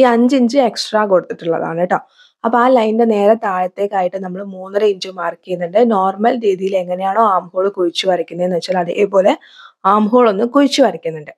ഈ അഞ്ച് ഇഞ്ച് എക്സ്ട്രാ കൊടുത്തിട്ടുള്ളതാണ് കേട്ടോ അപ്പോൾ ആ ലൈനിന്റെ നേരെ താഴത്തേക്കായിട്ട് നമ്മൾ മൂന്നര ഇഞ്ച് മാർക്ക് ചെയ്യുന്നുണ്ട് നോർമൽ രീതിയിൽ എങ്ങനെയാണോ ആം ഹോൾ കുഴിച്ചു വരയ്ക്കുന്നതെന്ന് വെച്ചാൽ അതേപോലെ ആം ഹോൾ ഒന്ന് കുഴിച്ചു വരയ്ക്കുന്നുണ്ട്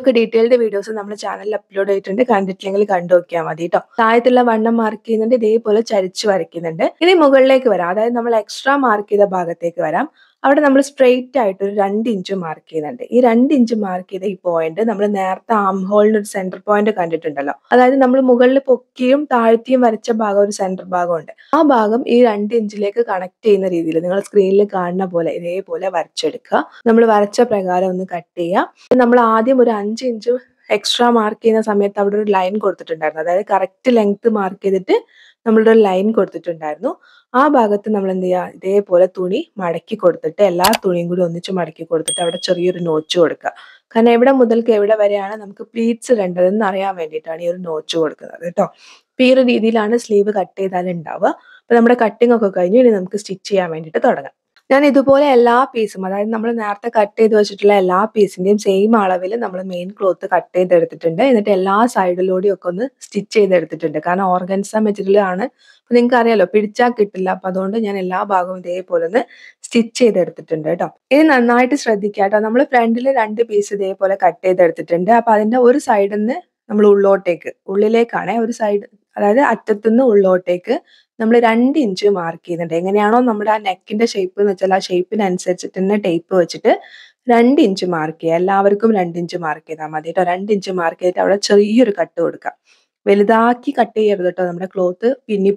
ഒക്കെ ഡീറ്റെയിൽഡ് വീഡിയോസ് നമ്മുടെ ചാനലിൽ അപ്ലോഡ് ചെയ്തിട്ടുണ്ട് കണ്ടിട്ടില്ലെങ്കിൽ കണ്ടു നോക്കിയാൽ മതി കേട്ടോ താഴത്തുള്ള വണ്ണം മാർക്ക് ചെയ്യുന്നുണ്ട് ഇതേപോലെ ചരിച്ച് വരയ്ക്കുന്നുണ്ട് ഇനി മുകളിലേക്ക് വരാം അതായത് നമ്മൾ എക്സ്ട്രാ മാർക്ക് ചെയ്ത ഭാഗത്തേക്ക് വരാം അവിടെ നമ്മൾ സ്ട്രെയിറ്റ് ആയിട്ട് ഒരു രണ്ട് ഇഞ്ച് മാർക്ക് ചെയ്യുന്നുണ്ട് ഈ രണ്ട് ഇഞ്ച് മാർക്ക് ചെയ്ത ഈ പോയിന്റ് നമ്മൾ നേരത്തെ ആം ഹോളിന് ഒരു സെന്റർ പോയിന്റ് കണ്ടിട്ടുണ്ടല്ലോ അതായത് നമ്മൾ മുകളിൽ പൊക്കിയും താഴ്ത്തിയും വരച്ച ഭാഗം ഒരു സെന്റർ ഭാഗമുണ്ട് ആ ഭാഗം ഈ രണ്ട് ഇഞ്ചിലേക്ക് കണക്ട് ചെയ്യുന്ന രീതിയിൽ നിങ്ങൾ സ്ക്രീനിൽ കാണുന്ന പോലെ ഇതേപോലെ വരച്ചെടുക്കുക നമ്മൾ വരച്ച പ്രകാരം ഒന്ന് കട്ട് ചെയ്യുക നമ്മൾ ആദ്യം ഒരു അഞ്ച് ഇഞ്ച് എക്സ്ട്രാ മാർക്ക് ചെയ്യുന്ന സമയത്ത് അവിടെ ഒരു ലൈൻ കൊടുത്തിട്ടുണ്ടായിരുന്നു അതായത് കറക്റ്റ് ലെങ്ത് മാർക്ക് ചെയ്തിട്ട് നമ്മളൊരു ലൈൻ കൊടുത്തിട്ടുണ്ടായിരുന്നു ആ ഭാഗത്ത് നമ്മൾ എന്ത് ചെയ്യുക ഇതേപോലെ തുണി മടക്കി കൊടുത്തിട്ട് എല്ലാ തുണിയും കൂടി ഒന്നിച്ച് മടക്കി കൊടുത്തിട്ട് അവിടെ ചെറിയൊരു നോച്ച് കൊടുക്കുക കാരണം എവിടെ മുതൽക്ക് എവിടെ വരെയാണ് നമുക്ക് പ്ലീറ്റ്സ് ഇടേണ്ടതെന്ന് അറിയാൻ വേണ്ടിയിട്ടാണ് ഈ ഒരു നോച്ച് കൊടുക്കുന്നത് കേട്ടോ അപ്പൊ ഈ ഒരു രീതിയിലാണ് സ്ലീവ് കട്ട് ചെയ്താൽ ഉണ്ടാവുക നമ്മുടെ കട്ടിംഗ് ഒക്കെ കഴിഞ്ഞ് ഇനി നമുക്ക് സ്റ്റിച്ച് ചെയ്യാൻ വേണ്ടിയിട്ട് തുടങ്ങാം ഞാൻ ഇതുപോലെ എല്ലാ പീസും അതായത് നമ്മൾ നേരത്തെ കട്ട് ചെയ്ത് വെച്ചിട്ടുള്ള എല്ലാ പീസിന്റെയും സെയിം അളവിൽ നമ്മൾ മെയിൻ ക്ലോത്ത് കട്ട് ചെയ്തെടുത്തിട്ടുണ്ട് എന്നിട്ട് എല്ലാ സൈഡിലൂടെയും ഒക്കെ ഒന്ന് സ്റ്റിച്ച് ചെയ്തെടുത്തിട്ടുണ്ട് കാരണം ഓർഗൻസ മെറ്റീരിയലാണ് അപ്പോൾ നിങ്ങൾക്ക് അറിയാലോ പിടിച്ചാൽ കിട്ടില്ല അപ്പൊ അതുകൊണ്ട് ഞാൻ എല്ലാ ഭാഗവും ഇതേപോലെ ഒന്ന് സ്റ്റിച്ച് ചെയ്തെടുത്തിട്ടുണ്ട് കേട്ടോ ഇനി നന്നായിട്ട് ശ്രദ്ധിക്കുക കേട്ടോ നമ്മൾ ഫ്രണ്ടിൽ രണ്ട് പീസ് ഇതേപോലെ കട്ട് ചെയ്തെടുത്തിട്ടുണ്ട് അപ്പോൾ അതിന്റെ ഒരു സൈഡിൽ നിന്ന് നമ്മൾ ഉള്ളോട്ടേക്ക് ഉള്ളിലേക്കാണെ ഒരു സൈഡ് അതായത് അറ്റത്തുനിന്ന് ഉള്ളോട്ടേക്ക് നമ്മൾ രണ്ട് ഇഞ്ച് മാർക്ക് ചെയ്യുന്നുണ്ട് എങ്ങനെയാണോ നമ്മുടെ ആ നെക്കിന്റെ ഷേപ്പ് എന്ന് വെച്ചാൽ ആ ഷേപ്പിനനുസരിച്ചിട്ട് തന്നെ ടേപ്പ് വെച്ചിട്ട് രണ്ട് ഇഞ്ച് മാർക്ക് ചെയ്യുക എല്ലാവർക്കും രണ്ട് ഇഞ്ച് മാർക്ക് ചെയ്താൽ മതി കേട്ടോ രണ്ട് ഇഞ്ച് മാർക്ക് ചെയ്തിട്ട് അവിടെ ചെറിയൊരു കട്ട് കൊടുക്കുക വലുതാക്കി കട്ട് ചെയ്യരുത് കേട്ടോ നമ്മുടെ ക്ലോത്ത്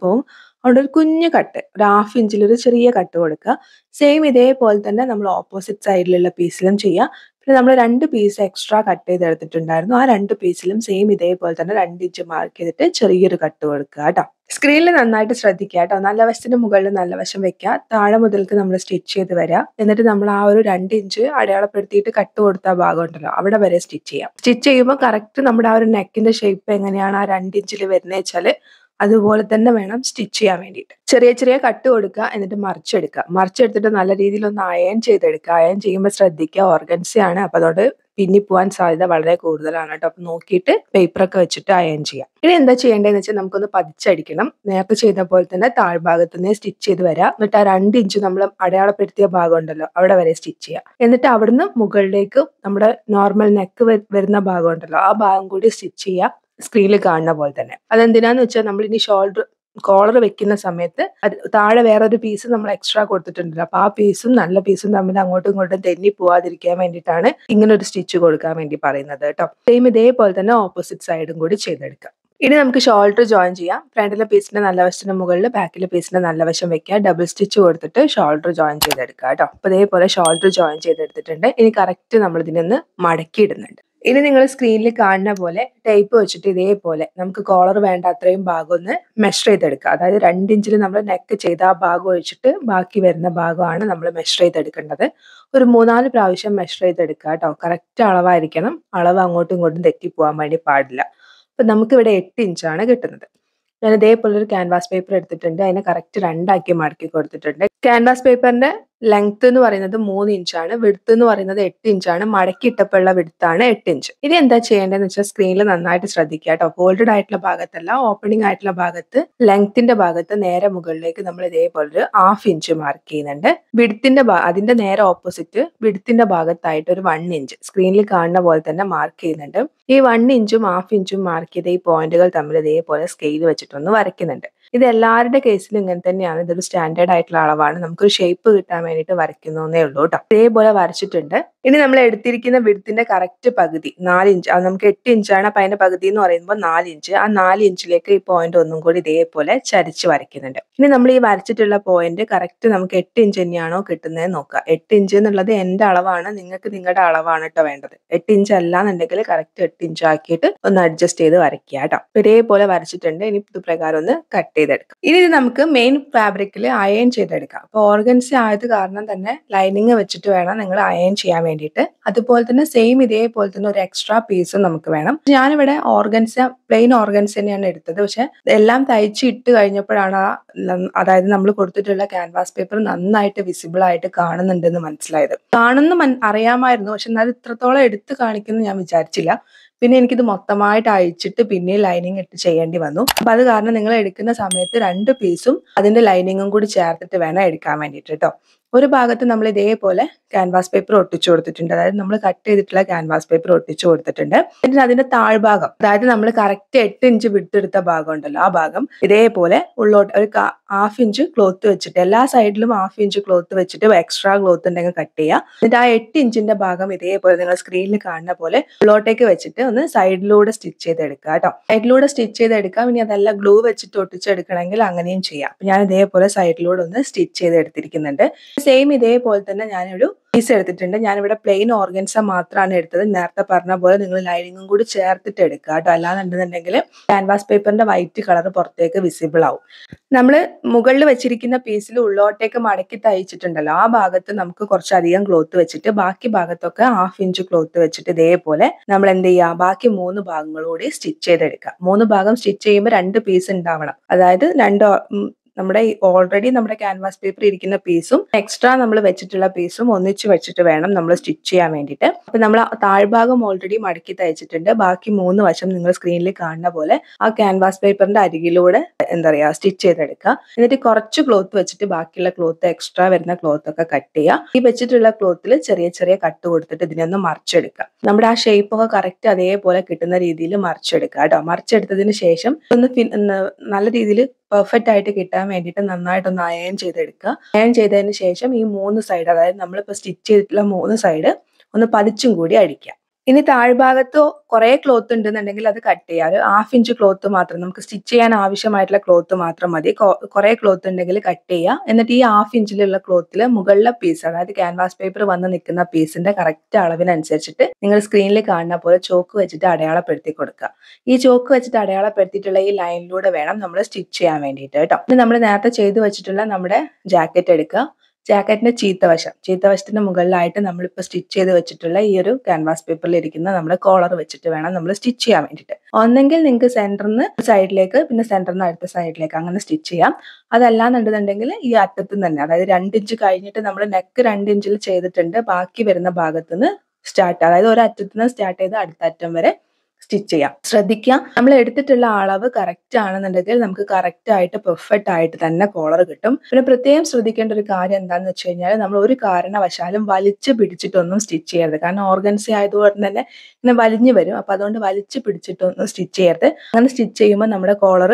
പോവും അവിടെ ഒരു കുഞ്ഞു കട്ട് ഒരു ഹാഫ് ഇഞ്ചിൽ ഒരു ചെറിയ കട്ട് കൊടുക്കുക സെയിം ഇതേപോലെ തന്നെ നമ്മൾ ഓപ്പോസിറ്റ് സൈഡിലുള്ള പീസിലും ചെയ്യുക പിന്നെ നമ്മൾ രണ്ട് പീസ് എക്സ്ട്രാ കട്ട് ചെയ്തെടുത്തിട്ടുണ്ടായിരുന്നു ആ രണ്ട് പീസിലും സെയിം ഇതേപോലെ തന്നെ രണ്ട് ഇഞ്ച് മാർക്ക് ചെയ്തിട്ട് ചെറിയൊരു കട്ട് കൊടുക്കുക കേട്ടോ സ്ക്രീനിൽ നന്നായിട്ട് ശ്രദ്ധിക്കുക കേട്ടോ നല്ല വശത്തിന് മുകളിൽ നല്ല വശം വെക്കുക താഴെ മുതൽക്ക് നമ്മൾ സ്റ്റിച്ച് ചെയ്ത് വരിക എന്നിട്ട് നമ്മൾ ആ ഒരു രണ്ട് ഇഞ്ച് അടയാളപ്പെടുത്തിയിട്ട് കട്ട് കൊടുത്ത ഭാഗം ഉണ്ടല്ലോ അവിടെ വരെ സ്റ്റിച്ച് ചെയ്യാം സ്റ്റിച്ച് ചെയ്യുമ്പോൾ കറക്റ്റ് നമ്മുടെ ആ ഒരു നെക്കിന്റെ ഷേപ്പ് എങ്ങനെയാണ് ആ രണ്ട് ഇഞ്ചിൽ വരുന്നത് വെച്ചാൽ അതുപോലെ തന്നെ വേണം സ്റ്റിച്ച് ചെയ്യാൻ വേണ്ടിയിട്ട് ചെറിയ ചെറിയ കട്ട് കൊടുക്കുക എന്നിട്ട് മറിച്ചെടുക്കുക മറിച്ചെടുത്തിട്ട് നല്ല രീതിയിൽ ഒന്ന് അയൺ ചെയ്തെടുക്കുക അയൺ ചെയ്യുമ്പോൾ ശ്രദ്ധിക്കുക ഓർഗൻസിയാണ് അപ്പോൾ അതുകൊണ്ട് പിന്നി പോവാൻ സാധ്യത വളരെ കൂടുതലാണ് കേട്ടോ അപ്പം നോക്കിയിട്ട് പേപ്പറൊക്കെ വെച്ചിട്ട് അയൺ ചെയ്യാം ഇനി എന്താ ചെയ്യേണ്ടതെന്ന് വെച്ചാൽ നമുക്കൊന്ന് പതിച്ചടിക്കണം നേരത്തെ ചെയ്ത പോലെ തന്നെ താഴ്ഭാഗത്ത് നിന്ന് സ്റ്റിച്ച് ചെയ്ത് വരാം എന്നിട്ട് ആ രണ്ട് ഇഞ്ച് നമ്മൾ അടയാളപ്പെടുത്തിയ ഭാഗം ഉണ്ടല്ലോ അവിടെ വരെ സ്റ്റിച്ച് ചെയ്യാം എന്നിട്ട് അവിടുന്ന് മുകളിലേക്ക് നമ്മുടെ നോർമൽ നെക്ക് വരുന്ന ഭാഗം ഉണ്ടല്ലോ ആ ഭാഗം കൂടി സ്റ്റിച്ച് ചെയ്യുക സ്ക്രീനിൽ കാണുന്ന പോലെ തന്നെ അതെന്തിനാന്ന് വെച്ചാൽ നമ്മൾ ഇനി ഷോൾഡർ കോളർ വെക്കുന്ന സമയത്ത് അത് താഴെ ഒരു പീസ് നമ്മൾ എക്സ്ട്രാ കൊടുത്തിട്ടുണ്ടല്ലോ അപ്പൊ ആ പീസും നല്ല പീസും തമ്മിൽ അങ്ങോട്ടും ഇങ്ങോട്ടും തെന്നി പോവാതിരിക്കാൻ വേണ്ടിയിട്ടാണ് ഇങ്ങനെ ഒരു സ്റ്റിച്ച് കൊടുക്കാൻ വേണ്ടി പറയുന്നത് കേട്ടോ സെയിം ഇതേപോലെ തന്നെ ഓപ്പോസിറ്റ് സൈഡും കൂടി ചെയ്തെടുക്കാം ഇനി നമുക്ക് ഷോൾഡർ ജോയിൻ ചെയ്യാം ഫ്രണ്ടിലെ പീസിന്റെ നല്ല വശത്തിന് മുകളിൽ ബാക്കിലെ പീസിന്റെ നല്ല വശം വെക്കുക ഡബിൾ സ്റ്റിച്ച് കൊടുത്തിട്ട് ഷോൾഡർ ജോയിൻ ചെയ്തെടുക്കുക കേട്ടോ അപ്പൊ ഇതേപോലെ ഷോൾഡർ ജോയിൻ ചെയ്തെടുത്തിട്ടുണ്ട് ഇനി കറക്റ്റ് നമ്മൾ ഇതിനൊന്ന് മടക്കി ഇടുന്നുണ്ട് ഇനി നിങ്ങൾ സ്ക്രീനിൽ കാണുന്ന പോലെ ടേപ്പ് വെച്ചിട്ട് ഇതേപോലെ നമുക്ക് കോളർ വേണ്ട അത്രയും ഭാഗം ഒന്ന് മെഷർ ചെയ്തെടുക്കുക അതായത് രണ്ടിഞ്ചിൽ ഇഞ്ചിൽ നമ്മൾ നെക്ക് ചെയ്ത ആ ഭാഗം ഒഴിച്ചിട്ട് ബാക്കി വരുന്ന ഭാഗമാണ് നമ്മൾ മെഷർ ചെയ്തെടുക്കേണ്ടത് ഒരു മൂന്നാല് പ്രാവശ്യം മെഷർ ചെയ്തെടുക്കുക കേട്ടോ കറക്റ്റ് അളവായിരിക്കണം അളവ് അങ്ങോട്ടും ഇങ്ങോട്ടും തെറ്റിപ്പോകാൻ വേണ്ടി പാടില്ല അപ്പം നമുക്കിവിടെ എട്ട് ഇഞ്ചാണ് കിട്ടുന്നത് ഞാൻ ഇതേപോലെ ഒരു ക്യാൻവാസ് പേപ്പർ എടുത്തിട്ടുണ്ട് അതിനെ കറക്റ്റ് രണ്ടാക്കി മടക്കി കൊടുത്തിട്ടുണ്ട് ക്യാൻവാസ് പേപ്പറിന്റെ ലെങ്ത് എന്ന് പറയുന്നത് മൂന്ന് ഇഞ്ചാണ് വിടുത്ത് എന്ന് പറയുന്നത് എട്ട് ഇഞ്ചാണ് മടക്കി ഇട്ടപ്പോഴുള്ള വിടുത്താണ് എട്ട് ഇഞ്ച് ഇനി എന്താ ചെയ്യേണ്ടതെന്ന് വെച്ചാൽ സ്ക്രീനിൽ നന്നായിട്ട് ശ്രദ്ധിക്കുക കേട്ടോ ഫോൾഡഡ് ആയിട്ടുള്ള ഭാഗത്തല്ല ഓപ്പണിംഗ് ആയിട്ടുള്ള ഭാഗത്ത് ലെങ്ത്തിന്റെ ഭാഗത്ത് നേരെ മുകളിലേക്ക് നമ്മൾ ഇതേപോലെ ഒരു ഹാഫ് ഇഞ്ച് മാർക്ക് ചെയ്യുന്നുണ്ട് വിടുത്തിന്റെ അതിന്റെ നേരെ ഓപ്പോസിറ്റ് വിടുത്തിന്റെ ഭാഗത്തായിട്ട് ഒരു വൺ ഇഞ്ച് സ്ക്രീനിൽ കാണുന്ന പോലെ തന്നെ മാർക്ക് ചെയ്യുന്നുണ്ട് ഈ വൺ ഇഞ്ചും ഹാഫ് ഇഞ്ചും മാർക്ക് ചെയ്ത ഈ പോയിന്റുകൾ തമ്മിൽ ഇതേപോലെ സ്കെയിൽ വെച്ചിട്ടൊന്ന് വരയ്ക്കുന്നുണ്ട് ഇത് എല്ലാവരുടെ കേസിലും ഇങ്ങനെ തന്നെയാണ് ഇതൊരു സ്റ്റാൻഡേർഡ് ആയിട്ടുള്ള അളവാണ് നമുക്കൊരു ഷേപ്പ് കിട്ടാൻ വേണ്ടിയിട്ട് വരയ്ക്കുന്നതേ ഉള്ളൂ കേട്ടോ ഇതേപോലെ വരച്ചിട്ടുണ്ട് ഇനി നമ്മൾ എടുത്തിരിക്കുന്ന വിടുത്തിന്റെ കറക്റ്റ് പകുതി നാല് ഇഞ്ച് അത് നമുക്ക് എട്ട് ഇഞ്ചാണ് അപ്പൊ അതിന്റെ പകുതി എന്ന് പറയുമ്പോൾ നാല് ഇഞ്ച് ആ നാല് ഇഞ്ചിലേക്ക് ഈ പോയിന്റ് ഒന്നും കൂടി ഇതേപോലെ ചരിച്ച് വരയ്ക്കുന്നുണ്ട് ഇനി നമ്മൾ ഈ വരച്ചിട്ടുള്ള പോയിന്റ് കറക്റ്റ് നമുക്ക് എട്ട് ഇഞ്ച് തന്നെയാണോ കിട്ടുന്നത് നോക്കുക എട്ട് ഇഞ്ച് എന്നുള്ളത് എന്റെ അളവാണ് നിങ്ങൾക്ക് നിങ്ങളുടെ അളവാണ് കേട്ടോ വേണ്ടത് എട്ട് ഇഞ്ച് അല്ല എന്നുണ്ടെങ്കിൽ കറക്റ്റ് എട്ട് ഇഞ്ച് ആക്കിയിട്ട് ഒന്ന് അഡ്ജസ്റ്റ് ചെയ്ത് വരയ്ക്കുക കേട്ടോ ഇതേപോലെ വരച്ചിട്ടുണ്ട് ഇനി ഇത് പ്രകാരം ഒന്ന് കട്ട് ചെയ്തെടുക്കാം ഇനി ഇത് നമുക്ക് മെയിൻ ഫാബ്രിക്കിൽ അയൺ ചെയ്തെടുക്കാം അപ്പോൾ ഓർഗൻസ് ആയത് കാരണം തന്നെ ലൈനിങ് വെച്ചിട്ട് വേണം നിങ്ങൾ അയൺ ചെയ്യാൻ വേണ്ടിയിട്ട് അതുപോലെ തന്നെ സെയിം ഇതേപോലെ തന്നെ ഒരു എക്സ്ട്രാ പീസും നമുക്ക് വേണം ഞാനിവിടെ ഓർഗൻസ പ്ലെയിൻ ഓർഗൻസ് തന്നെയാണ് എടുത്തത് പക്ഷെ എല്ലാം തയ്ച്ച് ഇട്ട് കഴിഞ്ഞപ്പോഴാണ് ആ അതായത് നമ്മൾ കൊടുത്തിട്ടുള്ള ക്യാൻവാസ് പേപ്പർ നന്നായിട്ട് വിസിബിൾ ആയിട്ട് കാണുന്നുണ്ടെന്ന് മനസ്സിലായത് കാണുന്ന അറിയാമായിരുന്നു പക്ഷെ എന്നാൽ ഇത്രത്തോളം എടുത്ത് കാണിക്കുന്നു ഞാൻ വിചാരിച്ചില്ല പിന്നെ എനിക്കിത് മൊത്തമായിട്ട് അയച്ചിട്ട് പിന്നെ ലൈനിങ് ഇട്ട് ചെയ്യേണ്ടി വന്നു അപ്പൊ അത് കാരണം നിങ്ങൾ എടുക്കുന്ന സമയത്ത് രണ്ട് പീസും അതിൻ്റെ ലൈനിങ്ങും കൂടി ചേർത്തിട്ട് വേണം എടുക്കാൻ വേണ്ടിയിട്ട് കേട്ടോ ഒരു ഭാഗത്ത് നമ്മൾ ഇതേപോലെ ക്യാൻവാസ് പേപ്പർ ഒട്ടിച്ചു കൊടുത്തിട്ടുണ്ട് അതായത് നമ്മൾ കട്ട് ചെയ്തിട്ടുള്ള ക്യാൻവാസ് പേപ്പർ ഒട്ടിച്ചു കൊടുത്തിട്ടുണ്ട് പിന്നെ അതിന്റെ താഴ്ഭാഗം അതായത് നമ്മൾ കറക്റ്റ് എട്ട് ഇഞ്ച് വിട്ടെടുത്ത ഭാഗം ഉണ്ടല്ലോ ആ ഭാഗം ഇതേപോലെ ഉള്ളോട്ട് ഒരു ഹാഫ് ഇഞ്ച് ക്ലോത്ത് വെച്ചിട്ട് എല്ലാ സൈഡിലും ഹാഫ് ഇഞ്ച് ക്ലോത്ത് വെച്ചിട്ട് എക്സ്ട്രാ ക്ലോത്ത് ഉണ്ടെങ്കിൽ കട്ട് ചെയ്യുക എന്നിട്ട് ആ എട്ട് ഇഞ്ചിന്റെ ഭാഗം ഇതേപോലെ നിങ്ങൾ സ്ക്രീനിൽ കാണുന്ന പോലെ ഉള്ളോട്ടേക്ക് വെച്ചിട്ട് ഒന്ന് സൈഡിലൂടെ സ്റ്റിച്ച് ചെയ്തെടുക്കുക കേട്ടോ സൈഡിലൂടെ സ്റ്റിച്ച് ചെയ്തെടുക്കാം ഇനി അതല്ല ഗ്ലൂ വെച്ചിട്ട് ഒട്ടിച്ചെടുക്കണമെങ്കിൽ അങ്ങനെയും ചെയ്യാം ഞാൻ ഇതേപോലെ സൈഡിലൂടെ ഒന്ന് സ്റ്റിച്ച് ചെയ്തെടുത്തിരിക്കുന്നുണ്ട് സെയിം ഇതേപോലെ തന്നെ ഞാനൊരു പീസ് എടുത്തിട്ടുണ്ട് ഞാനിവിടെ പ്ലെയിൻ ഓർഗൻസ മാത്രമാണ് എടുത്തത് നേരത്തെ പറഞ്ഞ പോലെ നിങ്ങൾ ലൈനിങ്ങും കൂടി ചേർത്തിട്ട് എടുക്കുക കേട്ടോ അല്ലാന്നുണ്ടെന്നുണ്ടെങ്കിൽ ക്യാൻവാസ് പേപ്പറിന്റെ വൈറ്റ് കളർ പുറത്തേക്ക് വിസിബിൾ ആവും നമ്മൾ മുകളിൽ വെച്ചിരിക്കുന്ന പീസിൽ ഉള്ളോട്ടേക്ക് മടക്കി തയ്ച്ചിട്ടുണ്ടല്ലോ ആ ഭാഗത്ത് നമുക്ക് കുറച്ചധികം ക്ലോത്ത് വെച്ചിട്ട് ബാക്കി ഭാഗത്തൊക്കെ ഹാഫ് ഇഞ്ച് ക്ലോത്ത് വെച്ചിട്ട് ഇതേപോലെ നമ്മൾ എന്ത് ചെയ്യുക ബാക്കി മൂന്ന് ഭാഗങ്ങളൂടി സ്റ്റിച്ച് ചെയ്തെടുക്കുക മൂന്ന് ഭാഗം സ്റ്റിച്ച് ചെയ്യുമ്പോൾ രണ്ട് പീസ് ഉണ്ടാവണം അതായത് രണ്ട് നമ്മുടെ ഓൾറെഡി നമ്മുടെ ക്യാൻവാസ് പേപ്പർ ഇരിക്കുന്ന പീസും എക്സ്ട്രാ നമ്മൾ വെച്ചിട്ടുള്ള പീസും ഒന്നിച്ച് വെച്ചിട്ട് വേണം നമ്മൾ സ്റ്റിച്ച് ചെയ്യാൻ വേണ്ടിയിട്ട് അപ്പൊ നമ്മൾ താഴ്ഭാഗം ഓൾറെഡി മടക്കി തയ്ച്ചിട്ടുണ്ട് ബാക്കി മൂന്ന് വശം നിങ്ങൾ സ്ക്രീനിൽ കാണുന്ന പോലെ ആ ക്യാൻവാസ് പേപ്പറിന്റെ അരികിലൂടെ എന്താ പറയാ സ്റ്റിച്ച് ചെയ്തെടുക്കുക എന്നിട്ട് കുറച്ച് ക്ലോത്ത് വെച്ചിട്ട് ബാക്കിയുള്ള ക്ലോത്ത് എക്സ്ട്രാ വരുന്ന ക്ലോത്ത് ഒക്കെ കട്ട് ചെയ്യുക ഈ വെച്ചിട്ടുള്ള ക്ലോത്തിൽ ചെറിയ ചെറിയ കട്ട് കൊടുത്തിട്ട് ഇതിനൊന്ന് മറിച്ചെടുക്കുക നമ്മുടെ ആ ഷേപ്പ് ഒക്കെ കറക്റ്റ് അതേപോലെ കിട്ടുന്ന രീതിയിൽ മറിച്ചെടുക്കുക കേട്ടോ മറിച്ചെടുത്തതിന് ശേഷം ഒന്ന് നല്ല രീതിയിൽ പെർഫെക്റ്റ് ആയിട്ട് കിട്ടാൻ വേണ്ടിയിട്ട് നന്നായിട്ടൊന്ന് അയൺ ചെയ്തെടുക്കുക അയൺ ചെയ്തതിന് ശേഷം ഈ മൂന്ന് സൈഡ് അതായത് നമ്മളിപ്പോൾ സ്റ്റിച്ച് ചെയ്തിട്ടുള്ള മൂന്ന് സൈഡ് ഒന്ന് പതിച്ചും കൂടി അടിക്കുക ഇനി താഴ്ഭാഗത്ത് കുറേ ക്ലോത്ത് ഉണ്ടെന്നുണ്ടെങ്കിൽ അത് കട്ട് ചെയ്യാം ഒരു ഹാഫ് ഇഞ്ച് ക്ലോത്ത് മാത്രം നമുക്ക് സ്റ്റിച്ച് ചെയ്യാൻ ആവശ്യമായിട്ടുള്ള ക്ലോത്ത് മാത്രം മതി കുറേ ക്ലോത്ത് ഉണ്ടെങ്കിൽ കട്ട് ചെയ്യുക എന്നിട്ട് ഈ ഹാഫ് ഇഞ്ചിലുള്ള ക്ലോത്തിൽ മുകളിലെ പീസ് അതായത് ക്യാൻവാസ് പേപ്പർ വന്ന് നിൽക്കുന്ന പീസിന്റെ കറക്റ്റ് അളവിനനുസരിച്ചിട്ട് നിങ്ങൾ സ്ക്രീനിൽ കാണുന്ന പോലെ ചോക്ക് വെച്ചിട്ട് അടയാളപ്പെടുത്തി കൊടുക്കുക ഈ ചോക്ക് വെച്ചിട്ട് അടയാളപ്പെടുത്തിയിട്ടുള്ള ഈ ലൈനിലൂടെ വേണം നമ്മൾ സ്റ്റിച്ച് ചെയ്യാൻ വേണ്ടിയിട്ട് കേട്ടോ ഇനി നമ്മൾ നേരത്തെ ചെയ്തു വെച്ചിട്ടുള്ള നമ്മുടെ ജാക്കറ്റ് എടുക്കുക ജാക്കറ്റിൻ്റെ ചീത്തവശം ചീത്തവശത്തിൻ്റെ മുകളിലായിട്ട് നമ്മളിപ്പോൾ സ്റ്റിച്ച് ചെയ്ത് വെച്ചിട്ടുള്ള ഈ ഒരു ക്യാൻവാസ് പേപ്പറിൽ ഇരിക്കുന്ന നമ്മുടെ കോളർ വെച്ചിട്ട് വേണം നമ്മൾ സ്റ്റിച്ച് ചെയ്യാൻ വേണ്ടിയിട്ട് ഒന്നെങ്കിൽ നിങ്ങൾക്ക് സെൻറ്ററിൽ നിന്ന് സൈഡിലേക്ക് പിന്നെ സെൻറ്ററിൽ നിന്ന് അടുത്ത സൈഡിലേക്ക് അങ്ങനെ സ്റ്റിച്ച് ചെയ്യാം അതല്ലാന്നുണ്ടെന്നുണ്ടെങ്കിൽ ഈ അറ്റത്തു തന്നെ അതായത് രണ്ട് ഇഞ്ച് കഴിഞ്ഞിട്ട് നമ്മൾ നെക്ക് രണ്ട് ഇഞ്ചിൽ ചെയ്തിട്ടുണ്ട് ബാക്കി വരുന്ന ഭാഗത്തുനിന്ന് സ്റ്റാർട്ട് അതായത് ഒരു അറ്റത്തുനിന്ന് സ്റ്റാർട്ട് ചെയ്ത് അടുത്ത അറ്റം വരെ സ്റ്റിച്ച് ചെയ്യാം ശ്രദ്ധിക്കുക നമ്മൾ എടുത്തിട്ടുള്ള അളവ് കറക്റ്റ് ആണെന്നുണ്ടെങ്കിൽ നമുക്ക് കറക്റ്റ് ആയിട്ട് പെർഫെക്റ്റ് ആയിട്ട് തന്നെ കോളർ കിട്ടും പിന്നെ പ്രത്യേകം ശ്രദ്ധിക്കേണ്ട ഒരു കാര്യം എന്താണെന്ന് വെച്ച് കഴിഞ്ഞാൽ നമ്മൾ ഒരു കാരണവശാലും വലിച്ചു പിടിച്ചിട്ടൊന്നും സ്റ്റിച്ച് ചെയ്യരുത് കാരണം ഓർഗൻസി ആയതുകൊണ്ട് തന്നെ ഇങ്ങനെ വലിഞ്ഞു വരും അപ്പൊ അതുകൊണ്ട് വലിച്ചു പിടിച്ചിട്ടൊന്നും സ്റ്റിച്ച് ചെയ്യരുത് അങ്ങനെ സ്റ്റിച്ച് ചെയ്യുമ്പോൾ നമ്മുടെ കോളർ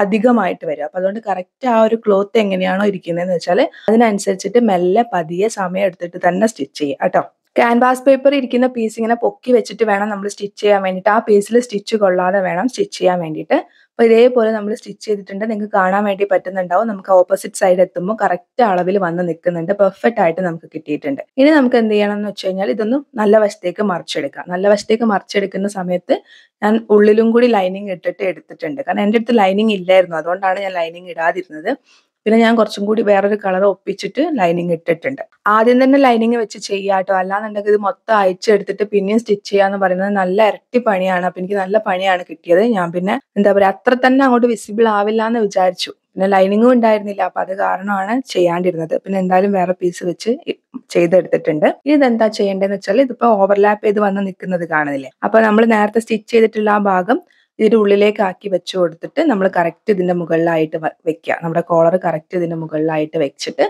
അധികമായിട്ട് വരും അപ്പൊ അതുകൊണ്ട് കറക്റ്റ് ആ ഒരു ക്ലോത്ത് എങ്ങനെയാണോ ഇരിക്കുന്നതെന്ന് വെച്ചാൽ അതിനനുസരിച്ചിട്ട് മെല്ലെ പതിയെ സമയം എടുത്തിട്ട് തന്നെ സ്റ്റിച്ച് ചെയ്യുക കേട്ടോ ക്യാൻവാസ് പേപ്പർ ഇരിക്കുന്ന പീസ് ഇങ്ങനെ പൊക്കി വെച്ചിട്ട് വേണം നമ്മൾ സ്റ്റിച്ച് ചെയ്യാൻ വേണ്ടിയിട്ട് ആ പീസിൽ സ്റ്റിച്ച് കൊള്ളാതെ വേണം സ്റ്റിച്ച് ചെയ്യാൻ വേണ്ടിയിട്ട് അപ്പോൾ ഇതേപോലെ നമ്മൾ സ്റ്റിച്ച് ചെയ്തിട്ടുണ്ട് നിങ്ങൾക്ക് കാണാൻ വേണ്ടി പറ്റുന്നുണ്ടാവും നമുക്ക് ഓപ്പോസിറ്റ് സൈഡ് എത്തുമ്പോൾ കറക്റ്റ് അളവിൽ വന്ന് നിൽക്കുന്നുണ്ട് പെർഫെക്റ്റ് ആയിട്ട് നമുക്ക് കിട്ടിയിട്ടുണ്ട് ഇനി നമുക്ക് എന്ത് ചെയ്യണം എന്ന് വെച്ച് കഴിഞ്ഞാൽ ഇതൊന്ന് നല്ല വശത്തേക്ക് മറിച്ചെടുക്കാം നല്ല വശത്തേക്ക് മറിച്ചെടുക്കുന്ന സമയത്ത് ഞാൻ ഉള്ളിലും കൂടി ലൈനിങ് ഇട്ടിട്ട് എടുത്തിട്ടുണ്ട് കാരണം എൻ്റെ അടുത്ത് ലൈനിങ് ഇല്ലായിരുന്നു അതുകൊണ്ടാണ് ഞാൻ ലൈനിങ് ഇടാതിരുന്നത് പിന്നെ ഞാൻ കുറച്ചും കൂടി വേറൊരു കളർ ഒപ്പിച്ചിട്ട് ലൈനിങ് ഇട്ടിട്ടുണ്ട് ആദ്യം തന്നെ ലൈനിങ് വെച്ച് ചെയ്യാട്ടോ അല്ലാന്നുണ്ടെങ്കിൽ ഇത് മൊത്തം അയച്ചെടുത്തിട്ട് പിന്നെയും സ്റ്റിച്ച് ചെയ്യാന്ന് പറയുന്നത് നല്ല ഇരട്ടി പണിയാണ് അപ്പൊ എനിക്ക് നല്ല പണിയാണ് കിട്ടിയത് ഞാൻ പിന്നെ എന്താ പറയാ അത്ര തന്നെ അങ്ങോട്ട് വിസിബിൾ ആവില്ല എന്ന് വിചാരിച്ചു പിന്നെ ലൈനിങ്ങും ഉണ്ടായിരുന്നില്ല അപ്പൊ അത് കാരണമാണ് ചെയ്യാണ്ടിരുന്നത് പിന്നെ എന്തായാലും വേറെ പീസ് വെച്ച് ചെയ്തെടുത്തിട്ടുണ്ട് ഇതെന്താ ചെയ്യേണ്ടതെന്ന് വെച്ചാൽ ഇതിപ്പോ ഓവർലാപ്പ് ചെയ്ത് വന്ന് നിൽക്കുന്നത് കാണുന്നില്ലേ അപ്പൊ നമ്മൾ നേരത്തെ സ്റ്റിച്ച് ചെയ്തിട്ടുള്ള ആ ഭാഗം ഇതിൻ്റെ ഉള്ളിലേക്ക് ആക്കി വെച്ച് കൊടുത്തിട്ട് നമ്മൾ കറക്റ്റ് ഇതിൻ്റെ മുകളിലായിട്ട് വെക്കുക നമ്മുടെ കോളർ കറക്റ്റ് ഇതിൻ്റെ മുകളിലായിട്ട് വെച്ചിട്ട്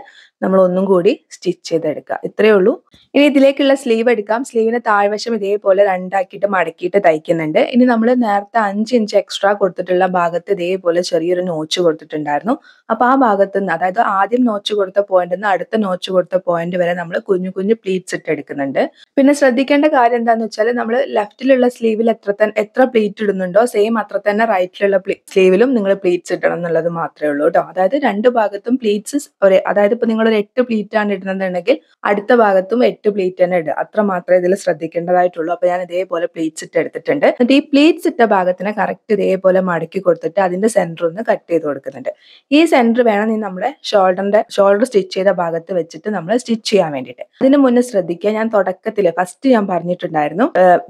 നമ്മൾ ഒന്നും കൂടി സ്റ്റിച്ച് ചെയ്തെടുക്കുക ഇത്രയേ ഉള്ളൂ ഇനി ഇതിലേക്കുള്ള സ്ലീവ് എടുക്കാം സ്ലീവിന് താഴ്വശം ഇതേപോലെ രണ്ടാക്കിയിട്ട് മടക്കിയിട്ട് തയ്ക്കുന്നുണ്ട് ഇനി നമ്മൾ നേരത്തെ അഞ്ച് ഇഞ്ച് എക്സ്ട്രാ കൊടുത്തിട്ടുള്ള ഭാഗത്ത് ഇതേപോലെ ചെറിയൊരു നോച്ച് കൊടുത്തിട്ടുണ്ടായിരുന്നു അപ്പൊ ആ ഭാഗത്ത് നിന്ന് അതായത് ആദ്യം നോച്ച് കൊടുത്ത പോയിന്റ് നിന്ന് അടുത്ത നോച്ച് കൊടുത്ത പോയിന്റ് വരെ നമ്മൾ കുഞ്ഞു കുഞ്ഞു പ്ലീറ്റ്സ് ഇട്ട് എടുക്കുന്നുണ്ട് പിന്നെ ശ്രദ്ധിക്കേണ്ട കാര്യം എന്താണെന്ന് വെച്ചാൽ നമ്മൾ ലെഫ്റ്റിലുള്ള സ്ലീവിൽ എത്ര എത്ര പ്ലീറ്റ് ഇടുന്നുണ്ടോ സെയിം അത്ര തന്നെ റൈറ്റിലുള്ള സ്ലീവിലും നിങ്ങൾ പ്ലീറ്റ്സ് ഇടണം എന്നുള്ളത് മാത്രമേ ഉള്ളൂ കേട്ടോ അതായത് രണ്ട് ഭാഗത്തും പ്ലീറ്റ്സ് ഒരേ അതായത് ഇപ്പൊ നിങ്ങൾ നമ്മളൊരു എട്ട് പ്ലീറ്റ് ആണ് ഇടുന്നുണ്ടെങ്കിൽ അടുത്ത ഭാഗത്തും എട്ട് പ്ലീറ്റ് തന്നെ ഇടുക അത്ര മാത്രമേ ഇതിൽ ശ്രദ്ധിക്കേണ്ടതായിട്ടുള്ളൂ അപ്പൊ ഞാൻ ഇതേപോലെ പ്ലീറ്റ്സ് ഇട്ട് എടുത്തിട്ടുണ്ട് എന്നിട്ട് ഈ പ്ലീറ്റ്സ് ഇട്ട ഭാഗത്തിന് കറക്റ്റ് ഇതേപോലെ മടക്കി കൊടുത്തിട്ട് അതിന്റെ സെന്റർ ഒന്ന് കട്ട് ചെയ്ത് കൊടുക്കുന്നുണ്ട് ഈ സെന്റർ വേണം നീ നമ്മുടെ ഷോൾഡറിന്റെ ഷോൾഡർ സ്റ്റിച്ച് ചെയ്ത ഭാഗത്ത് വെച്ചിട്ട് നമ്മൾ സ്റ്റിച്ച് ചെയ്യാൻ വേണ്ടിയിട്ട് അതിന് മുന്നേ ശ്രദ്ധിക്കുക ഞാൻ തുടക്കത്തിൽ ഫസ്റ്റ് ഞാൻ പറഞ്ഞിട്ടുണ്ടായിരുന്നു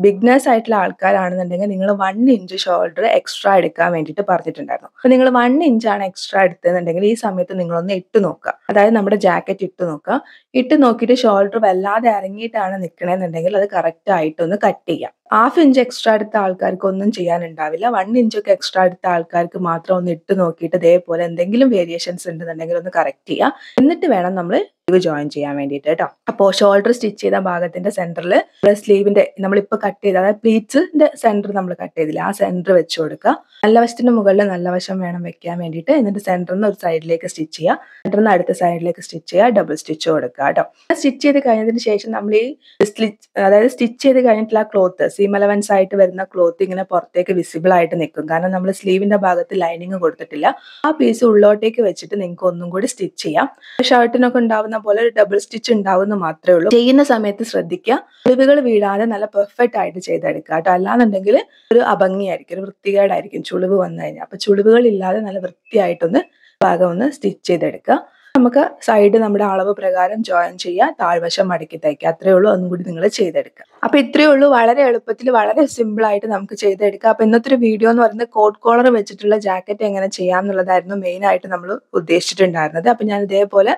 ബിഗ്നസ് ആയിട്ടുള്ള ആൾക്കാരാണെന്നുണ്ടെങ്കിൽ നിങ്ങൾ വൺ ഇഞ്ച് ഷോൾഡർ എക്സ്ട്രാ എടുക്കാൻ വേണ്ടിയിട്ട് പറഞ്ഞിട്ടുണ്ടായിരുന്നു അപ്പൊ നിങ്ങൾ വൺ ഇഞ്ചാണ് എക്സ്ട്രാ എടുത്തതെന്നുണ്ടെങ്കിൽ ഈ സമയത്ത് നിങ്ങളൊന്ന് ഇട്ട് നോക്കുക അതായത് നമ്മുടെ ജാക്കറ്റ് ഇട്ട് നോക്കുക ഇട്ട് നോക്കിയിട്ട് ഷോൾഡർ വല്ലാതെ ഇറങ്ങിയിട്ടാണ് നിൽക്കണമെന്നുണ്ടെങ്കിൽ അത് കറക്റ്റ് ആയിട്ടൊന്ന് കട്ട് ചെയ്യാം ഹാഫ് ഇഞ്ച് എക്സ്ട്രാ എടുത്ത ആൾക്കാർക്ക് ഒന്നും ചെയ്യാനുണ്ടാവില്ല വൺ ഇഞ്ചൊക്കെ എക്സ്ട്രാ എടുത്ത ആൾക്കാർക്ക് മാത്രം ഒന്ന് ഇട്ട് നോക്കിയിട്ട് ഇതേപോലെ എന്തെങ്കിലും വേരിയേഷൻസ് ഉണ്ടെന്നുണ്ടെങ്കിൽ ഒന്ന് കറക്റ്റ് ചെയ്യുക എന്നിട്ട് വേണം നമ്മൾ സ്ലീവ് ജോയിൻ ചെയ്യാൻ വേണ്ടിയിട്ട് കേട്ടോ അപ്പോൾ ഷോൾഡർ സ്റ്റിച്ച് ചെയ്ത ഭാഗത്തിന്റെ സെന്ററിൽ സ്ലീവിന്റെ നമ്മളിപ്പോൾ കട്ട് ചെയ്ത അതായത് പ്ലീറ്റ്സിന്റെ സെന്റർ നമ്മൾ കട്ട് ചെയ്തില്ല ആ സെന്റർ വെച്ച് കൊടുക്കുക നല്ല വശത്തിന്റെ മുകളിൽ നല്ല വശം വേണം വെക്കാൻ വേണ്ടിയിട്ട് എന്നിട്ട് സെന്ററിൽ നിന്ന് ഒരു സൈഡിലേക്ക് സ്റ്റിച്ച് ചെയ്യുക സെന്ററിൽ നിന്ന് അടുത്ത സൈഡിലേക്ക് സ്റ്റിച്ച് ചെയ്യുക ഡബിൾ സ്റ്റിച്ച് കൊടുക്കുക കേട്ടോ സ്റ്റിച്ച് ചെയ്ത് കഴിഞ്ഞതിന് ശേഷം നമ്മൾ ഈ സ്റ്റിച്ച് അതായത് സ്റ്റിച്ച് ചെയ്ത് കഴിഞ്ഞിട്ടുള്ള ക്ലോത്ത് സീം അലവൻസ് ആയിട്ട് വരുന്ന ക്ലോത്ത് ഇങ്ങനെ പുറത്തേക്ക് വിസിബിൾ ആയിട്ട് നിൽക്കും കാരണം നമ്മൾ സ്ലീവിന്റെ ഭാഗത്ത് ലൈനിങ് കൊടുത്തിട്ടില്ല ആ പീസ് ഉള്ളോട്ടേക്ക് വെച്ചിട്ട് നിങ്ങൾക്ക് ഒന്നും കൂടി സ്റ്റിച്ച് ചെയ്യാം ഷർട്ടിനൊക്കെ ഉണ്ടാവുന്ന പോലെ ഒരു ഡബിൾ സ്റ്റിച്ച് ഉണ്ടാവുന്ന മാത്രമേ ഉള്ളൂ ചെയ്യുന്ന സമയത്ത് ശ്രദ്ധിക്കുക ഒളിവുകൾ വീഴാതെ നല്ല പെർഫെക്റ്റ് ആയിട്ട് ചെയ്തെടുക്കുക കേട്ടോ അല്ലാന്നുണ്ടെങ്കിൽ ഒരു അഭംഗിയായിരിക്കും ഒരു വൃത്തികേടായിരിക്കും ചുളിവ് വന്നു കഴിഞ്ഞാൽ അപ്പൊ ചുളിവുകൾ ഇല്ലാതെ നല്ല വൃത്തിയായിട്ടൊന്ന് ഭാഗം ഒന്ന് സ്റ്റിച്ച് ചെയ്തെടുക്കുക നമുക്ക് സൈഡ് നമ്മുടെ അളവ് പ്രകാരം ജോയിൻ ചെയ്യുക താഴ്വശം മടക്കി തയ്ക്കുക അത്രയേ ഉള്ളൂ ഒന്നും കൂടി നിങ്ങൾ ചെയ്തെടുക്കുക അപ്പൊ ഇത്രയേ ഉള്ളൂ വളരെ എളുപ്പത്തിൽ വളരെ സിമ്പിൾ ആയിട്ട് നമുക്ക് ചെയ്തെടുക്കാം അപ്പൊ ഇന്നത്തെ ഒരു വീഡിയോ എന്ന് പറയുന്നത് കോട്ട് കോളർ വെച്ചിട്ടുള്ള ജാക്കറ്റ് എങ്ങനെ ചെയ്യാം എന്നുള്ളതായിരുന്നു മെയിൻ ആയിട്ട് നമ്മൾ ഉദ്ദേശിച്ചിട്ടുണ്ടായിരുന്നത് അപ്പൊ ഞാൻ ഇതേപോലെ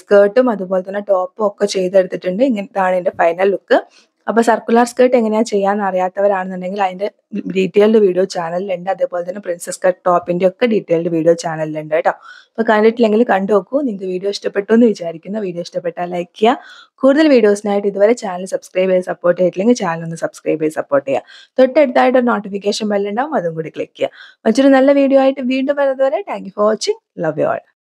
സ്കേർട്ടും അതുപോലെ തന്നെ ടോപ്പും ഒക്കെ ചെയ്തെടുത്തിട്ടുണ്ട് ഇങ്ങനത്താണ് എന്റെ ഫൈനൽ ലുക്ക് അപ്പോൾ സർക്കുലർ സ്കേർട്ട് എങ്ങനെയാ ചെയ്യാന്ന് അറിയാത്തവരാണെന്നുണ്ടെങ്കിൽ അതിന്റെ ഡീറ്റെയിൽഡ് വീഡിയോ ചാനലിലുണ്ട് അതേപോലെ തന്നെ പ്രിൻസസ് കട്ട് ടോപ്പിന്റെ ഒക്കെ ഡീറ്റെയിൽഡ് വീഡിയോ ചാനലിലുണ്ട് കേട്ടോ അപ്പോൾ കണ്ടിട്ടില്ലെങ്കിൽ കണ്ടു നോക്കൂ നിങ്ങൾക്ക് വീഡിയോ ഇഷ്ടപ്പെട്ടു എന്ന് വിചാരിക്കുന്ന വീഡിയോ ഇഷ്ടപ്പെട്ടാൽ ലൈക്ക് ചെയ്യുക കൂടുതൽ വീഡിയോസിനായിട്ട് ഇതുവരെ ചാനൽ സബ്സ്ക്രൈബ് ചെയ്ത് സപ്പോർട്ട് ചെയ്തിട്ടില്ലെങ്കിൽ ചാനൽ ഒന്ന് സബ്സ്ക്രൈബ് ചെയ്ത് സപ്പോർട്ട് ചെയ്യുക തൊട്ടടുത്തായിട്ട് ഒരു നോട്ടിഫിക്കേഷൻ ബെല്ലുണ്ടാവും അതും കൂടി ക്ലിക്ക് ചെയ്യുക മറ്റൊരു നല്ല വീഡിയോ ആയിട്ട് വീണ്ടും വരുന്നതുവരെ thank you for watching love you all